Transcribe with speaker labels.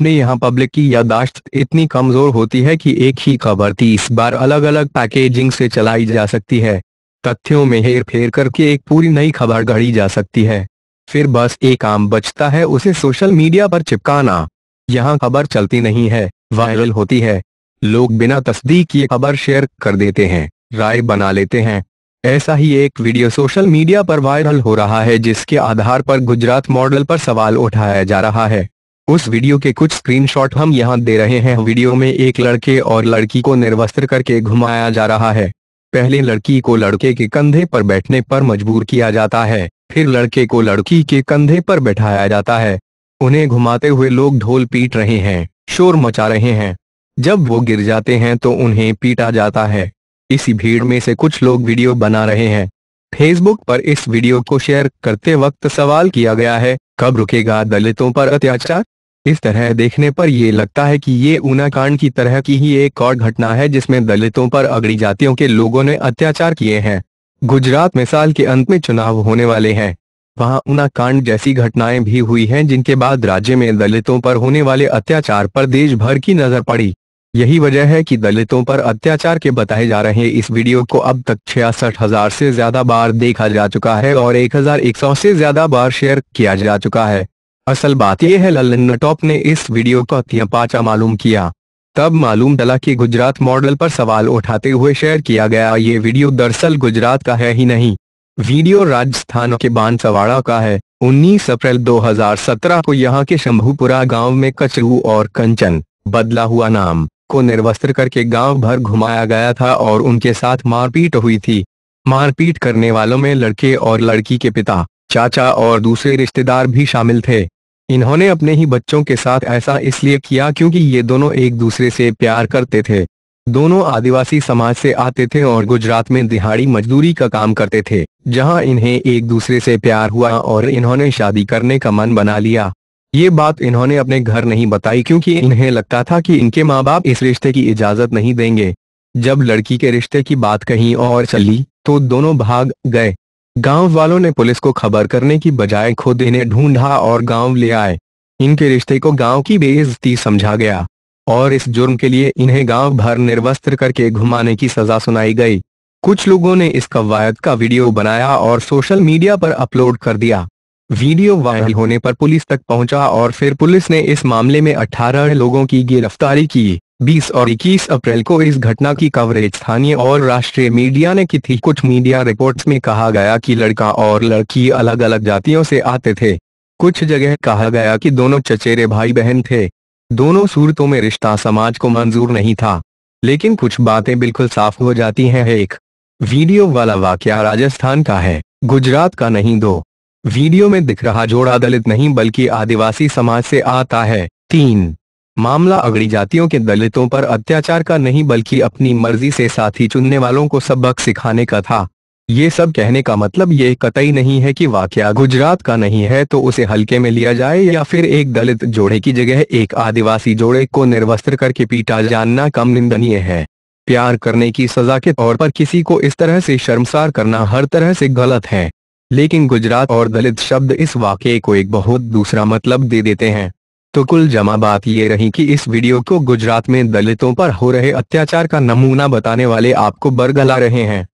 Speaker 1: अपने यहाँ पब्लिक की यादाश्त इतनी कमजोर होती है कि एक ही खबर तीस बार अलग अलग पैकेजिंग से चलाई जा सकती है तथ्यों में हेर फेर करके एक पूरी नई खबर गढ़ी जा सकती है फिर बस एक काम बचता है उसे सोशल मीडिया पर चिपकाना यहाँ खबर चलती नहीं है वायरल होती है लोग बिना तस्दीक की खबर शेयर कर देते हैं राय बना लेते हैं ऐसा ही एक वीडियो सोशल मीडिया पर वायरल हो रहा है जिसके आधार पर गुजरात मॉडल पर सवाल उठाया जा रहा है उस वीडियो के कुछ स्क्रीनशॉट हम यहां दे रहे हैं वीडियो में एक लड़के और लड़की को निर्वस्त्र करके घुमाया जा रहा है पहले लड़की को लड़के के कंधे पर बैठने पर मजबूर किया जाता है फिर लड़के को लड़की के कंधे पर बैठाया जाता है उन्हें घुमाते हुए लोग ढोल पीट रहे हैं शोर मचा रहे हैं जब वो गिर जाते हैं तो उन्हें पीटा जाता है इसी भीड़ में से कुछ लोग वीडियो बना रहे हैं फेसबुक पर इस वीडियो को शेयर करते वक्त सवाल किया गया है कब रुकेगा दलितों पर अत्याचार इस तरह देखने पर यह लगता है कि ये ऊना कांड की तरह की ही एक और घटना है जिसमें दलितों पर अगड़ी जातियों के लोगों ने अत्याचार किए हैं गुजरात में साल के अंत में चुनाव होने वाले हैं वहां ऊना कांड जैसी घटनाएं भी हुई हैं जिनके बाद राज्य में दलितों पर होने वाले अत्याचार पर देश भर की नजर पड़ी यही वजह है कि दलितों पर अत्याचार के बताए जा रहे इस वीडियो को अब तक छियासठ हजार से ज्यादा बार देखा जा चुका है और एक से ज्यादा बार शेयर किया जा चुका है असल बात यह है ललन टॉप ने इस वीडियो को पाचा मालूम किया तब मालूम चला कि गुजरात मॉडल पर सवाल उठाते हुए शेयर किया गया ये वीडियो दरअसल गुजरात का है ही नहीं वीडियो राजस्थान के बांसवाड़ा का है 19 अप्रैल 2017 को यहाँ के शंभुपुरा गांव में कचरू और कंचन बदला हुआ नाम को निर्वस्त्र करके गांव भर घुमाया गया था और उनके साथ मारपीट हुई थी मारपीट करने वालों में लड़के और लड़की के पिता चाचा और दूसरे रिश्तेदार भी शामिल थे इन्होंने अपने ही बच्चों के साथ ऐसा इसलिए किया क्योंकि ये दोनों एक दूसरे से प्यार करते थे दोनों आदिवासी समाज से आते थे और गुजरात में दिहाड़ी मजदूरी का काम करते थे जहां इन्हें एक दूसरे से प्यार हुआ और इन्होंने शादी करने का मन बना लिया ये बात इन्होंने अपने घर नहीं बताई क्योंकि इन्हें लगता था कि इनके माँ बाप इस रिश्ते की इजाजत नहीं देंगे जब लड़की के रिश्ते की बात कहीं और चली तो दोनों भाग गए गांव वालों ने पुलिस को खबर करने की बजाय खुद इन्हें ढूंढा और गांव ले आए इनके रिश्ते को गांव की बेइज्जती समझा गया और इस जुर्म के लिए इन्हें गांव भर निर्वस्त्र करके घुमाने की सजा सुनाई गई कुछ लोगों ने इस कवायद का वीडियो बनाया और सोशल मीडिया पर अपलोड कर दिया वीडियो वायरल होने पर पुलिस तक पहुंचा और फिर पुलिस ने इस मामले में 18 लोगों की गिरफ्तारी की 20 और 21 अप्रैल को इस घटना की कवरेज स्थानीय और राष्ट्रीय मीडिया ने की थी कुछ मीडिया रिपोर्ट्स में कहा गया कि लड़का और लड़की अलग अलग जातियों से आते थे कुछ जगह कहा गया कि दोनों चचेरे भाई बहन थे दोनों सूरतों में रिश्ता समाज को मंजूर नहीं था लेकिन कुछ बातें बिल्कुल साफ हो जाती हैं एक वीडियो वाला वाक्य राजस्थान का है गुजरात का नहीं दो वीडियो में दिख रहा जोड़ा दलित नहीं बल्कि आदिवासी समाज से आता है तीन मामला अगड़ी जातियों के दलितों पर अत्याचार का नहीं बल्कि अपनी मर्जी से साथी चुनने वालों को सबक सिखाने का था ये सब कहने का मतलब ये कतई नहीं है कि वाकया गुजरात का नहीं है तो उसे हल्के में लिया जाए या फिर एक दलित जोड़े की जगह एक आदिवासी जोड़े को निर्वस्त्र करके पीटा जानना कम निंदनीय है प्यार करने की सजा के तौर पर किसी को इस तरह से शर्मसार करना हर तरह से गलत है लेकिन गुजरात और दलित शब्द इस वाक्य को एक बहुत दूसरा मतलब दे देते हैं तो कुल जमा बात ये रही कि इस वीडियो को गुजरात में दलितों पर हो रहे अत्याचार का नमूना बताने वाले आपको बरगला रहे हैं